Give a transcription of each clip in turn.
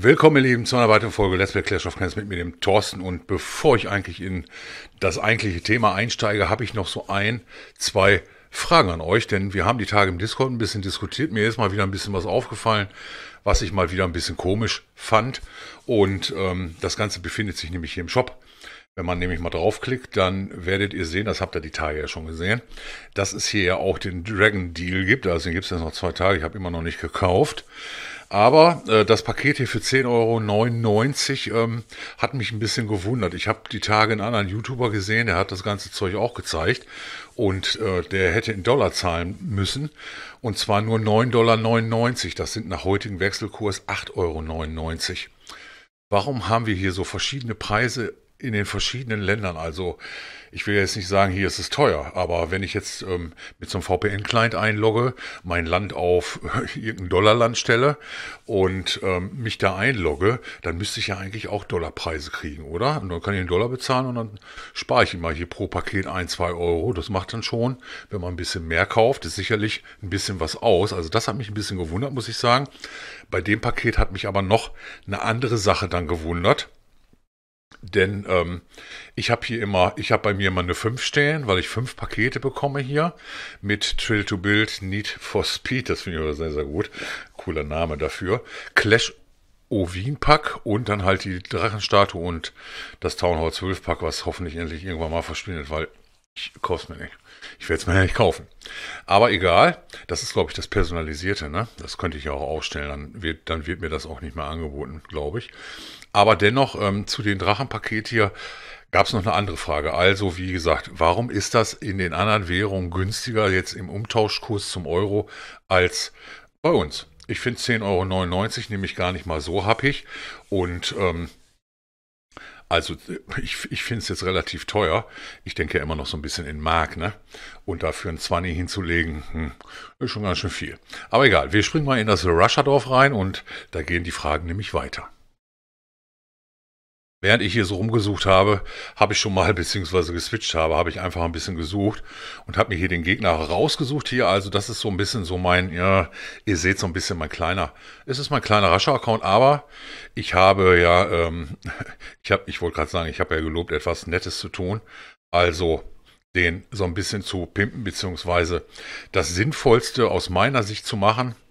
Willkommen, ihr Lieben, zu einer weiteren Folge Let's Play Clash of Clans mit mir, dem Thorsten. Und bevor ich eigentlich in das eigentliche Thema einsteige, habe ich noch so ein, zwei Fragen an euch, denn wir haben die Tage im Discord ein bisschen diskutiert. Mir ist mal wieder ein bisschen was aufgefallen, was ich mal wieder ein bisschen komisch fand. Und ähm, das Ganze befindet sich nämlich hier im Shop. Wenn man nämlich mal draufklickt, dann werdet ihr sehen, das habt ihr die Tage ja schon gesehen, dass es hier ja auch den Dragon Deal gibt. Also den gibt es jetzt noch zwei Tage, ich habe immer noch nicht gekauft. Aber äh, das Paket hier für 10,99 Euro ähm, hat mich ein bisschen gewundert. Ich habe die Tage einen anderen YouTuber gesehen, der hat das ganze Zeug auch gezeigt. Und äh, der hätte in Dollar zahlen müssen. Und zwar nur 9,99 Dollar. Das sind nach heutigem Wechselkurs 8,99 Euro. Warum haben wir hier so verschiedene Preise in den verschiedenen Ländern. Also ich will jetzt nicht sagen, hier ist es teuer, aber wenn ich jetzt ähm, mit so einem VPN-Client einlogge, mein Land auf äh, irgendein Dollarland stelle und ähm, mich da einlogge, dann müsste ich ja eigentlich auch Dollarpreise kriegen, oder? Und dann kann ich einen Dollar bezahlen und dann spare ich immer hier pro Paket ein, zwei Euro. Das macht dann schon, wenn man ein bisschen mehr kauft, ist sicherlich ein bisschen was aus. Also das hat mich ein bisschen gewundert, muss ich sagen. Bei dem Paket hat mich aber noch eine andere Sache dann gewundert denn ähm, ich habe hier immer, ich habe bei mir immer eine 5 stehen, weil ich fünf Pakete bekomme hier mit Trill to Build, Need for Speed, das finde ich aber sehr, sehr gut. Cooler Name dafür. Clash Ovin Pack und dann halt die Drachenstatue und das Town Hall 12 Pack, was hoffentlich endlich irgendwann mal verschwindet, weil ich kauf's mir nicht. Ich werde es mir nicht kaufen. Aber egal, das ist, glaube ich, das Personalisierte, ne? Das könnte ich ja auch aufstellen, dann wird, dann wird mir das auch nicht mehr angeboten, glaube ich. Aber dennoch ähm, zu dem Drachenpaket hier gab es noch eine andere Frage. Also wie gesagt, warum ist das in den anderen Währungen günstiger jetzt im Umtauschkurs zum Euro als bei uns? Ich finde 10,99 Euro nämlich gar nicht mal so happig und ähm, also ich, ich finde es jetzt relativ teuer. Ich denke ja immer noch so ein bisschen in Mark, ne? Und dafür ein 20 hinzulegen, hm, ist schon ganz schön viel. Aber egal, wir springen mal in das Rushadorf rein und da gehen die Fragen nämlich weiter. Während ich hier so rumgesucht habe, habe ich schon mal, beziehungsweise geswitcht habe, habe ich einfach ein bisschen gesucht und habe mir hier den Gegner rausgesucht hier. Also das ist so ein bisschen so mein, ja, ihr seht so ein bisschen mein kleiner, es ist mein kleiner Rascher-Account, aber ich habe ja, ähm, ich habe, ich wollte gerade sagen, ich habe ja gelobt, etwas Nettes zu tun. Also den so ein bisschen zu pimpen, beziehungsweise das Sinnvollste aus meiner Sicht zu machen –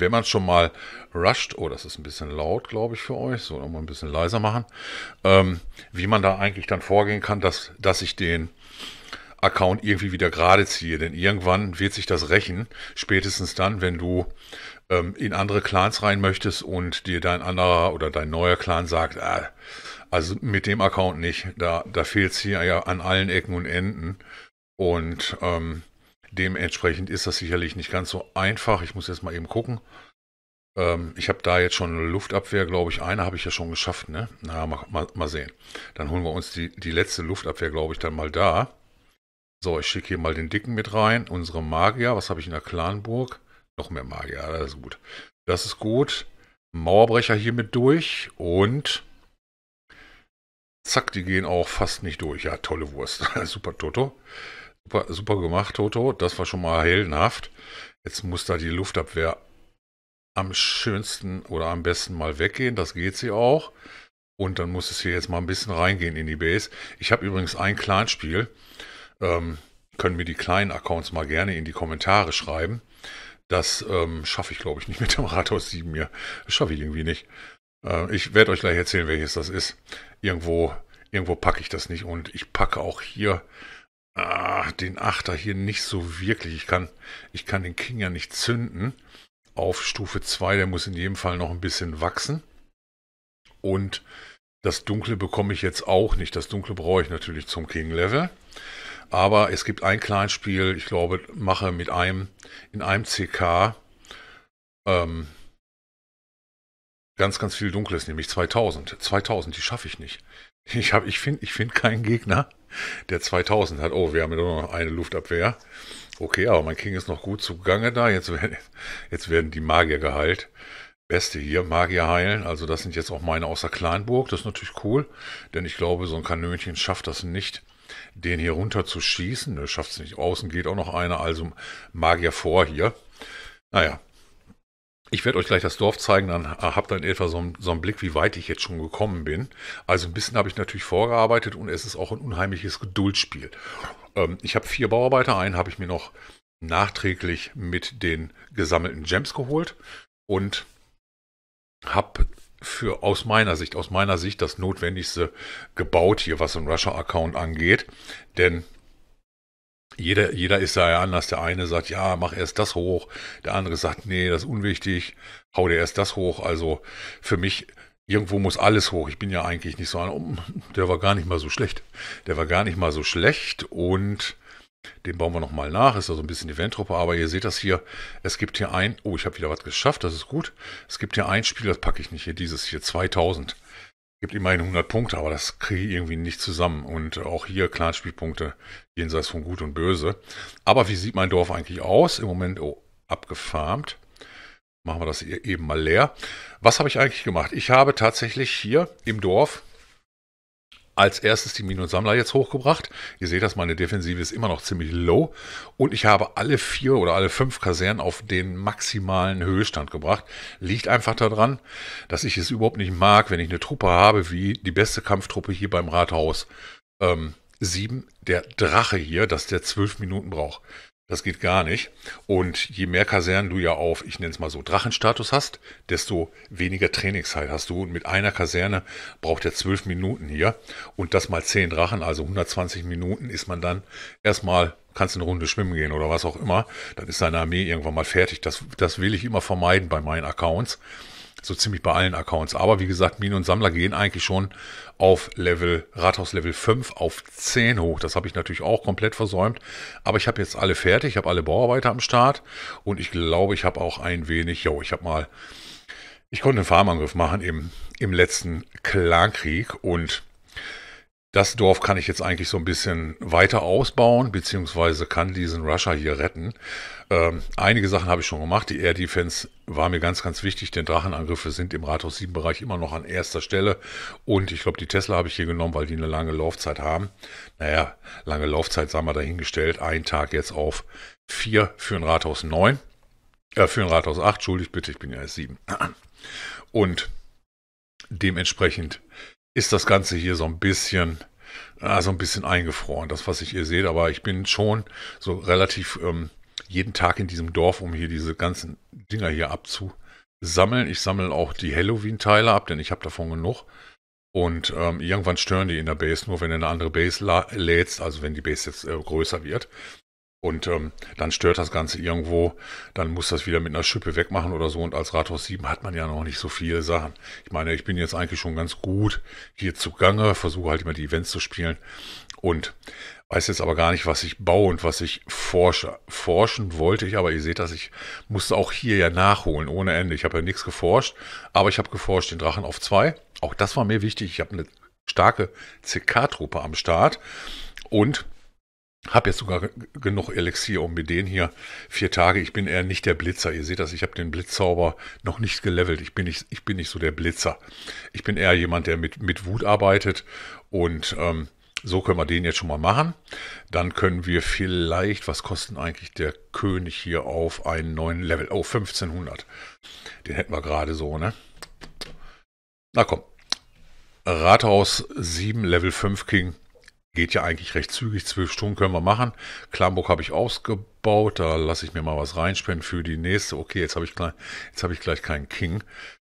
wenn man schon mal rusht, oh, das ist ein bisschen laut, glaube ich, für euch, so nochmal ein bisschen leiser machen, ähm, wie man da eigentlich dann vorgehen kann, dass, dass ich den Account irgendwie wieder gerade ziehe. Denn irgendwann wird sich das rächen, spätestens dann, wenn du ähm, in andere Clans rein möchtest und dir dein anderer oder dein neuer Clan sagt, äh, also mit dem Account nicht, da, da fehlt es hier ja an allen Ecken und Enden. Und ähm, Dementsprechend ist das sicherlich nicht ganz so einfach. Ich muss jetzt mal eben gucken. Ähm, ich habe da jetzt schon eine Luftabwehr, glaube ich. Eine habe ich ja schon geschafft, ne? Na, mal, mal, mal, sehen. Dann holen wir uns die, die letzte Luftabwehr, glaube ich, dann mal da. So, ich schicke hier mal den Dicken mit rein. Unsere Magier. Was habe ich in der Clanburg? Noch mehr Magier. Das ist gut. Das ist gut. Mauerbrecher hier mit durch. Und zack, die gehen auch fast nicht durch. Ja, tolle Wurst. Super Toto. Super, super gemacht, Toto. Das war schon mal heldenhaft. Jetzt muss da die Luftabwehr am schönsten oder am besten mal weggehen. Das geht sie auch. Und dann muss es hier jetzt mal ein bisschen reingehen in die Base. Ich habe übrigens ein Clanspiel. Ähm, können mir die kleinen Accounts mal gerne in die Kommentare schreiben. Das ähm, schaffe ich, glaube ich, nicht mit dem Rathaus 7 hier. Das schaffe ich irgendwie nicht. Äh, ich werde euch gleich erzählen, welches das ist. Irgendwo, irgendwo packe ich das nicht. Und ich packe auch hier ah, den Achter hier nicht so wirklich. Ich kann, ich kann den King ja nicht zünden. Auf Stufe 2, der muss in jedem Fall noch ein bisschen wachsen. Und das Dunkle bekomme ich jetzt auch nicht. Das Dunkle brauche ich natürlich zum King-Level. Aber es gibt ein Kleinspiel, ich glaube, mache mit einem, in einem CK ähm, ganz, ganz viel Dunkles, nämlich 2000. 2000, die schaffe ich nicht. Ich, ich finde ich find keinen Gegner, der 2000 hat. Oh, wir haben ja nur noch eine Luftabwehr. Okay, aber mein King ist noch gut zugange da. Jetzt werden, jetzt werden die Magier geheilt. Beste hier, Magier heilen. Also das sind jetzt auch meine außer Kleinburg. Das ist natürlich cool, denn ich glaube, so ein Kanönchen schafft das nicht, den hier runter zu schießen. Das schafft es nicht. Außen geht auch noch einer, also Magier vor hier. Naja, ich werde euch gleich das Dorf zeigen, dann äh, habt ihr in etwa so einen, so einen, Blick, wie weit ich jetzt schon gekommen bin. Also ein bisschen habe ich natürlich vorgearbeitet und es ist auch ein unheimliches Geduldsspiel. Ähm, ich habe vier Bauarbeiter, einen habe ich mir noch nachträglich mit den gesammelten Gems geholt und habe für aus meiner Sicht, aus meiner Sicht das Notwendigste gebaut hier, was ein Russia-Account angeht. Denn jeder, jeder ist da ja anders. Der eine sagt, ja, mach erst das hoch. Der andere sagt, nee, das ist unwichtig. Hau dir erst das hoch. Also für mich, irgendwo muss alles hoch. Ich bin ja eigentlich nicht so ein, oh, der war gar nicht mal so schlecht. Der war gar nicht mal so schlecht und den bauen wir nochmal nach. Ist also ein bisschen Eventruppe, aber ihr seht das hier. Es gibt hier ein, oh, ich habe wieder was geschafft, das ist gut. Es gibt hier ein Spiel, das packe ich nicht hier, dieses hier, 2000 gibt immerhin 100 Punkte, aber das kriege ich irgendwie nicht zusammen. Und auch hier Clanspielpunkte jenseits von Gut und Böse. Aber wie sieht mein Dorf eigentlich aus? Im Moment oh, abgefarmt. Machen wir das e-, eben mal leer. Was habe ich eigentlich gemacht? Ich habe tatsächlich hier im Dorf als erstes die Minus Sammler jetzt hochgebracht. Ihr seht dass meine Defensive ist immer noch ziemlich low. Und ich habe alle vier oder alle fünf Kasernen auf den maximalen Höhestand gebracht. Liegt einfach daran, dass ich es überhaupt nicht mag, wenn ich eine Truppe habe wie die beste Kampftruppe hier beim Rathaus. Ähm, sieben, der Drache hier, dass der zwölf Minuten braucht. Das geht gar nicht. Und je mehr Kasernen du ja auf, ich nenne es mal so, Drachenstatus hast, desto weniger Trainingszeit hast du. Und mit einer Kaserne braucht er zwölf Minuten hier. Und das mal zehn Drachen, also 120 Minuten, ist man dann erstmal, kannst eine Runde schwimmen gehen oder was auch immer. Dann ist deine Armee irgendwann mal fertig. Das, das will ich immer vermeiden bei meinen Accounts so ziemlich bei allen Accounts. Aber wie gesagt, Minen und Sammler gehen eigentlich schon auf Level, Rathaus Level 5 auf 10 hoch. Das habe ich natürlich auch komplett versäumt. Aber ich habe jetzt alle fertig, ich habe alle Bauarbeiter am Start und ich glaube, ich habe auch ein wenig, jo, ich habe mal, ich konnte einen Farmangriff machen im, im letzten Clankrieg und das Dorf kann ich jetzt eigentlich so ein bisschen weiter ausbauen, beziehungsweise kann diesen Rusher hier retten. Ähm, einige Sachen habe ich schon gemacht. Die Air Defense war mir ganz, ganz wichtig, denn Drachenangriffe sind im Rathaus 7 Bereich immer noch an erster Stelle. Und ich glaube, die Tesla habe ich hier genommen, weil die eine lange Laufzeit haben. Naja, lange Laufzeit sagen wir dahingestellt. Ein Tag jetzt auf vier für ein Rathaus 9. Äh, für ein Rathaus 8, entschuldigt bitte, ich bin ja erst 7. Und dementsprechend ist das Ganze hier so ein bisschen, also ein bisschen eingefroren, das, was ich hier seht. Aber ich bin schon so relativ ähm, jeden Tag in diesem Dorf, um hier diese ganzen Dinger hier abzusammeln. Ich sammle auch die Halloween-Teile ab, denn ich habe davon genug. Und ähm, irgendwann stören die in der Base nur, wenn du eine andere Base lädst, also wenn die Base jetzt äh, größer wird. Und ähm, dann stört das Ganze irgendwo, dann muss das wieder mit einer Schippe wegmachen oder so. Und als Rathaus 7 hat man ja noch nicht so viele Sachen. Ich meine, ich bin jetzt eigentlich schon ganz gut hier zugange, versuche halt immer die Events zu spielen und weiß jetzt aber gar nicht, was ich baue und was ich forsche. Forschen wollte ich, aber ihr seht, das, ich musste auch hier ja nachholen ohne Ende. Ich habe ja nichts geforscht, aber ich habe geforscht den Drachen auf 2. Auch das war mir wichtig. Ich habe eine starke CK-Truppe am Start und habe jetzt sogar genug Elixier, um mit den hier vier Tage. Ich bin eher nicht der Blitzer. Ihr seht das, ich habe den Blitzzauber noch nicht gelevelt. Ich bin nicht, ich bin nicht so der Blitzer. Ich bin eher jemand, der mit, mit Wut arbeitet. Und ähm, so können wir den jetzt schon mal machen. Dann können wir vielleicht, was kostet eigentlich der König hier auf einen neuen Level? Oh, 1500. Den hätten wir gerade so, ne? Na komm. Rathaus 7, Level 5 King. Geht ja eigentlich recht zügig, zwölf Stunden können wir machen. Klamburg habe ich ausgebaut, da lasse ich mir mal was reinspenden für die nächste. Okay, jetzt habe ich, gleich, ich gleich keinen King.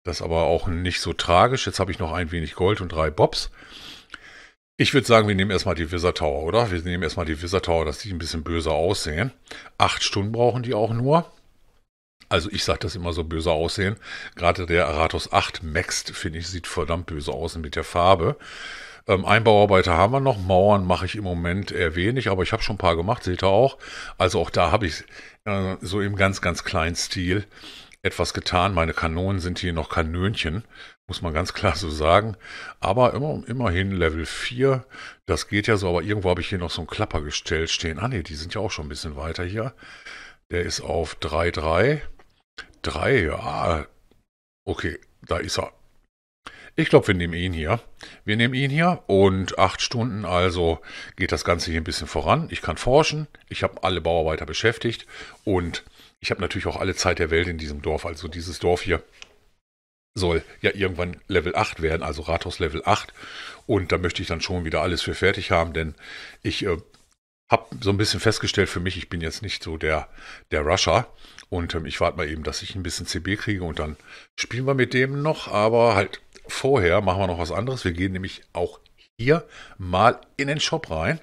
Das ist aber auch nicht so tragisch. Jetzt habe ich noch ein wenig Gold und drei Bobs. Ich würde sagen, wir nehmen erstmal die Wizard Tower, oder? Wir nehmen erstmal die Wizard Tower, dass die ein bisschen böser aussehen. Acht Stunden brauchen die auch nur. Also ich sage das immer so böse aussehen. Gerade der Aratus 8 Maxed, finde ich, sieht verdammt böse aus mit der Farbe. Ähm, Einbauarbeiter haben wir noch. Mauern mache ich im Moment eher wenig, aber ich habe schon ein paar gemacht, seht ihr auch. Also auch da habe ich äh, so im ganz, ganz kleinen Stil etwas getan. Meine Kanonen sind hier noch Kanönchen, muss man ganz klar so sagen. Aber immer, immerhin Level 4, das geht ja so, aber irgendwo habe ich hier noch so einen Klapper gestellt stehen. Ah ne, die sind ja auch schon ein bisschen weiter hier. Der ist auf 3, 3. 3, ja. Okay, da ist er. Ich glaube, wir nehmen ihn hier. Wir nehmen ihn hier und acht Stunden, also geht das Ganze hier ein bisschen voran. Ich kann forschen, ich habe alle Bauarbeiter beschäftigt und ich habe natürlich auch alle Zeit der Welt in diesem Dorf. Also dieses Dorf hier soll ja irgendwann Level 8 werden, also Rathaus Level 8. Und da möchte ich dann schon wieder alles für fertig haben, denn ich äh, habe so ein bisschen festgestellt für mich, ich bin jetzt nicht so der, der Rusher. Und ähm, ich warte mal eben, dass ich ein bisschen CB kriege und dann spielen wir mit dem noch, aber halt vorher machen wir noch was anderes. Wir gehen nämlich auch hier mal in den Shop rein.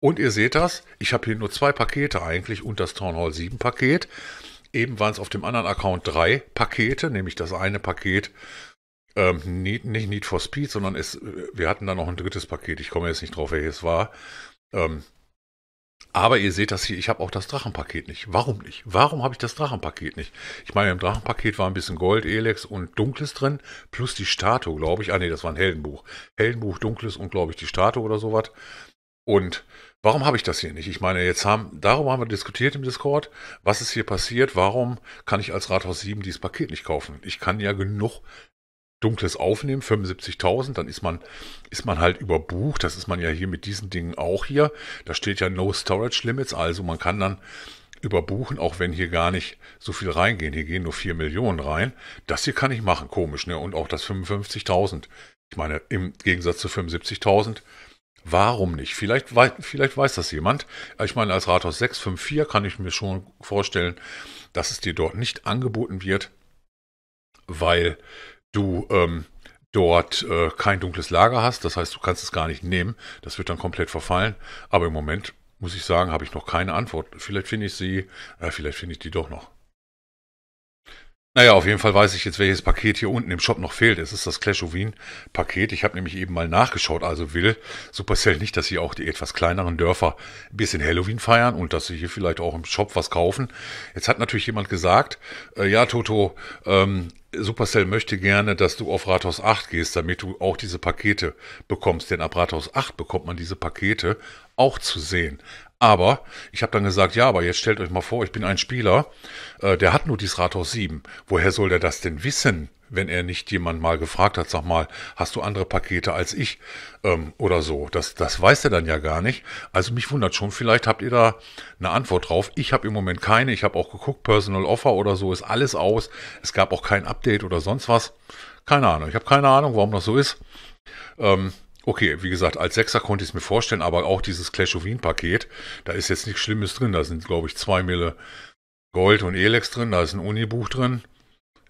Und ihr seht das, ich habe hier nur zwei Pakete eigentlich und das Town Hall 7 Paket. Eben waren es auf dem anderen Account drei Pakete, nämlich das eine Paket ähm, Need, nicht Need for Speed, sondern es, wir hatten da noch ein drittes Paket. Ich komme jetzt nicht drauf, welches war. Ähm, aber ihr seht das hier, ich habe auch das Drachenpaket nicht. Warum nicht? Warum habe ich das Drachenpaket nicht? Ich meine, im Drachenpaket war ein bisschen Gold, Elex und Dunkles drin, plus die Statue, glaube ich. Ah ne, das war ein Heldenbuch. Heldenbuch, Dunkles und, glaube ich, die Statue oder sowas. Und warum habe ich das hier nicht? Ich meine, jetzt haben, darüber haben wir diskutiert im Discord, was ist hier passiert, warum kann ich als Rathaus 7 dieses Paket nicht kaufen? Ich kann ja genug dunkles Aufnehmen, 75.000, dann ist man, ist man halt überbucht. Das ist man ja hier mit diesen Dingen auch hier. Da steht ja No Storage Limits, also man kann dann überbuchen, auch wenn hier gar nicht so viel reingehen. Hier gehen nur 4 Millionen rein. Das hier kann ich machen, komisch, ne? Und auch das 55.000. Ich meine, im Gegensatz zu 75.000, warum nicht? Vielleicht, vielleicht weiß das jemand. Ich meine, als Rathaus 654 kann ich mir schon vorstellen, dass es dir dort nicht angeboten wird, weil du ähm, dort äh, kein dunkles Lager hast. Das heißt, du kannst es gar nicht nehmen. Das wird dann komplett verfallen. Aber im Moment muss ich sagen, habe ich noch keine Antwort. Vielleicht finde ich sie, äh, vielleicht finde ich die doch noch. Naja, auf jeden Fall weiß ich jetzt, welches Paket hier unten im Shop noch fehlt. Es ist das Clash of Wien Paket. Ich habe nämlich eben mal nachgeschaut. Also will Supercell nicht, dass hier auch die etwas kleineren Dörfer ein bisschen Halloween feiern und dass sie hier vielleicht auch im Shop was kaufen. Jetzt hat natürlich jemand gesagt, äh, ja Toto, ähm, Supercell möchte gerne, dass du auf Rathaus 8 gehst, damit du auch diese Pakete bekommst. Denn ab Rathaus 8 bekommt man diese Pakete auch zu sehen. Aber ich habe dann gesagt, ja, aber jetzt stellt euch mal vor, ich bin ein Spieler, äh, der hat nur dieses Rathaus 7. Woher soll der das denn wissen, wenn er nicht jemand mal gefragt hat, sag mal, hast du andere Pakete als ich ähm, oder so? Das, das weiß er dann ja gar nicht. Also mich wundert schon, vielleicht habt ihr da eine Antwort drauf. Ich habe im Moment keine. Ich habe auch geguckt, Personal Offer oder so ist alles aus. Es gab auch kein Update oder sonst was. Keine Ahnung. Ich habe keine Ahnung, warum das so ist. Ähm, Okay, wie gesagt, als Sechser konnte ich es mir vorstellen, aber auch dieses Clash of Wien-Paket, da ist jetzt nichts Schlimmes drin. Da sind, glaube ich, zwei Mille Gold und Elex drin, da ist ein Unibuch drin.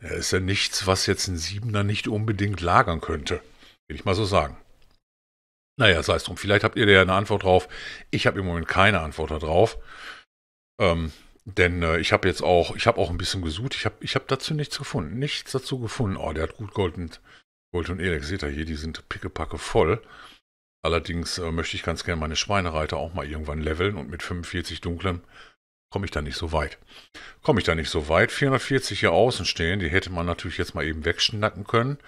Da ist ja nichts, was jetzt ein Siebener nicht unbedingt lagern könnte. Will ich mal so sagen. Naja, sei es drum. Vielleicht habt ihr da ja eine Antwort drauf. Ich habe im Moment keine Antwort darauf. Ähm, denn äh, ich habe jetzt auch, ich habe auch ein bisschen gesucht. Ich habe ich hab dazu nichts gefunden. Nichts dazu gefunden. Oh, der hat gut Gold und Gold und Elex, seht ihr hier, die sind pickepacke voll. Allerdings äh, möchte ich ganz gerne meine Schweinereiter auch mal irgendwann leveln und mit 45 dunklem komme ich da nicht so weit. Komme ich da nicht so weit. 440 hier außen stehen, die hätte man natürlich jetzt mal eben wegschnacken können.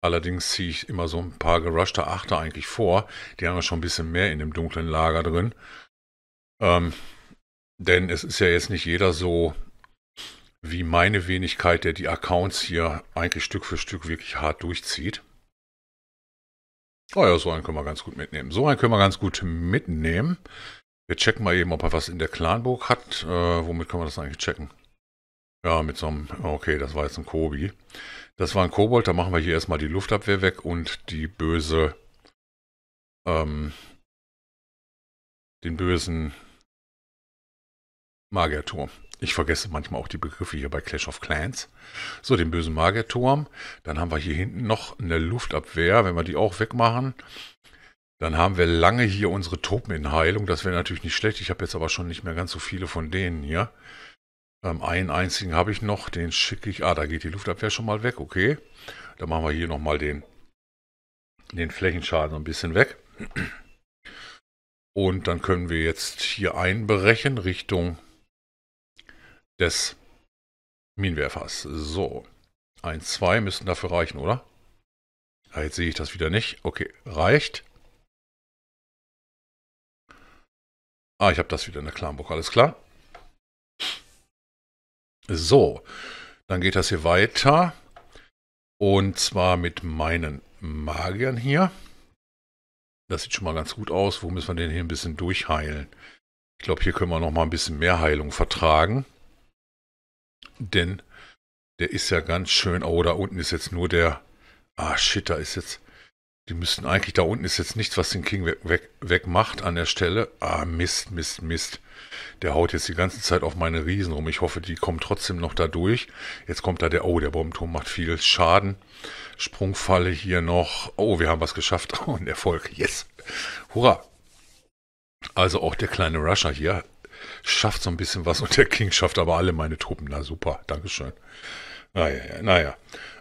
Allerdings ziehe ich immer so ein paar gerushte Achter eigentlich vor. Die haben ja schon ein bisschen mehr in dem dunklen Lager drin. Ähm, denn es ist ja jetzt nicht jeder so wie meine Wenigkeit, der die Accounts hier eigentlich Stück für Stück wirklich hart durchzieht. Oh ja, so einen können wir ganz gut mitnehmen. So einen können wir ganz gut mitnehmen. Wir checken mal eben, ob er was in der Clanburg hat. Äh, womit können wir das eigentlich checken? Ja, mit so einem, okay, das war jetzt ein Kobi. Das war ein Kobold, da machen wir hier erstmal die Luftabwehr weg und die böse, ähm, den bösen Magierturm. Ich vergesse manchmal auch die Begriffe hier bei Clash of Clans. So, den bösen Magerturm. Dann haben wir hier hinten noch eine Luftabwehr, wenn wir die auch wegmachen. Dann haben wir lange hier unsere Truppen in Heilung. Das wäre natürlich nicht schlecht. Ich habe jetzt aber schon nicht mehr ganz so viele von denen hier. Ähm, einen einzigen habe ich noch. Den schicke ich... Ah, da geht die Luftabwehr schon mal weg. Okay. Dann machen wir hier nochmal den, den Flächenschaden ein bisschen weg. Und dann können wir jetzt hier einbrechen Richtung des Minenwerfers. So, 1, 2 müssten dafür reichen, oder? Ja, ah, jetzt sehe ich das wieder nicht. Okay, reicht. Ah, ich habe das wieder in der Klamburg, alles klar. So, dann geht das hier weiter. Und zwar mit meinen Magiern hier. Das sieht schon mal ganz gut aus. Wo müssen wir den hier ein bisschen durchheilen? Ich glaube, hier können wir noch mal ein bisschen mehr Heilung vertragen denn der ist ja ganz schön. Oh, da unten ist jetzt nur der. Ah, shit, da ist jetzt. Die müssten eigentlich, da unten ist jetzt nichts, was den King weg, weg, weg macht an der Stelle. Ah, Mist, Mist, Mist. Der haut jetzt die ganze Zeit auf meine Riesen rum. Ich hoffe, die kommen trotzdem noch da durch. Jetzt kommt da der, oh, der Bombenturm macht viel Schaden. Sprungfalle hier noch. Oh, wir haben was geschafft. Oh, ein Erfolg. Yes. Hurra. Also auch der kleine Rusher hier schafft so ein bisschen was und der King schafft aber alle meine Truppen. Na super, Dankeschön. Naja, ah, naja.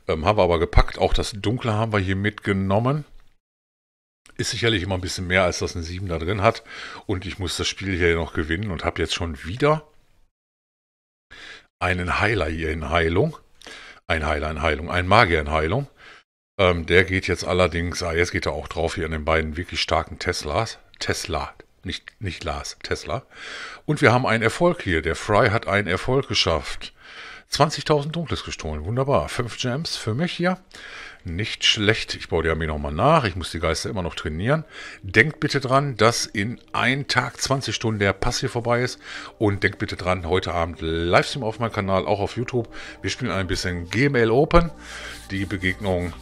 Ähm, haben wir aber gepackt. Auch das Dunkle haben wir hier mitgenommen. Ist sicherlich immer ein bisschen mehr, als das ein 7 da drin hat. Und ich muss das Spiel hier noch gewinnen und habe jetzt schon wieder einen Heiler hier in Heilung. Ein Heiler in Heilung, ein Magier in Heilung. Ähm, der geht jetzt allerdings, ah, jetzt geht er auch drauf hier an den beiden wirklich starken Teslas. Tesla, nicht, nicht Lars, Tesla. Und wir haben einen Erfolg hier. Der Fry hat einen Erfolg geschafft. 20.000 Dunkles gestohlen. Wunderbar. 5 Gems für mich hier. Nicht schlecht. Ich baue die Armee nochmal nach. Ich muss die Geister immer noch trainieren. Denkt bitte dran, dass in einem Tag 20 Stunden der Pass hier vorbei ist. Und denkt bitte dran, heute Abend Livestream auf meinem Kanal, auch auf YouTube. Wir spielen ein bisschen GML Open. Die Begegnung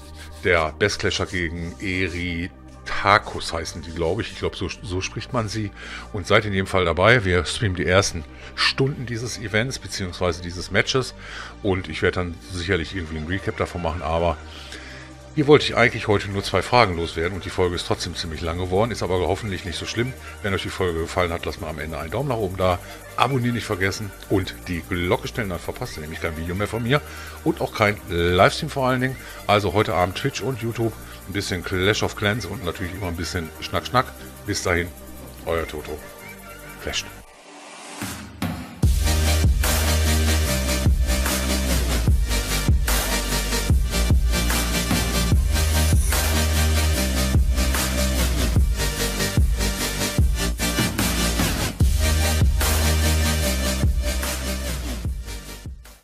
der Best Clasher gegen Eri Tacos heißen die, glaube ich. Ich glaube, so, so, spricht man sie. Und seid in jedem Fall dabei. Wir streamen die ersten Stunden dieses Events bzw. dieses Matches. Und ich werde dann sicherlich irgendwie einen Recap davon machen. Aber hier wollte ich eigentlich heute nur zwei Fragen loswerden. Und die Folge ist trotzdem ziemlich lang geworden. Ist aber hoffentlich nicht so schlimm. Wenn euch die Folge gefallen hat, lasst mal am Ende einen Daumen nach oben da. Abonnieren nicht vergessen. Und die Glocke stellen, dann verpasst ihr nämlich kein Video mehr von mir. Und auch kein Livestream vor allen Dingen. Also heute Abend Twitch und YouTube ein bisschen Clash of Clans und natürlich immer ein bisschen Schnack Schnack. Bis dahin, euer Toto. Flash.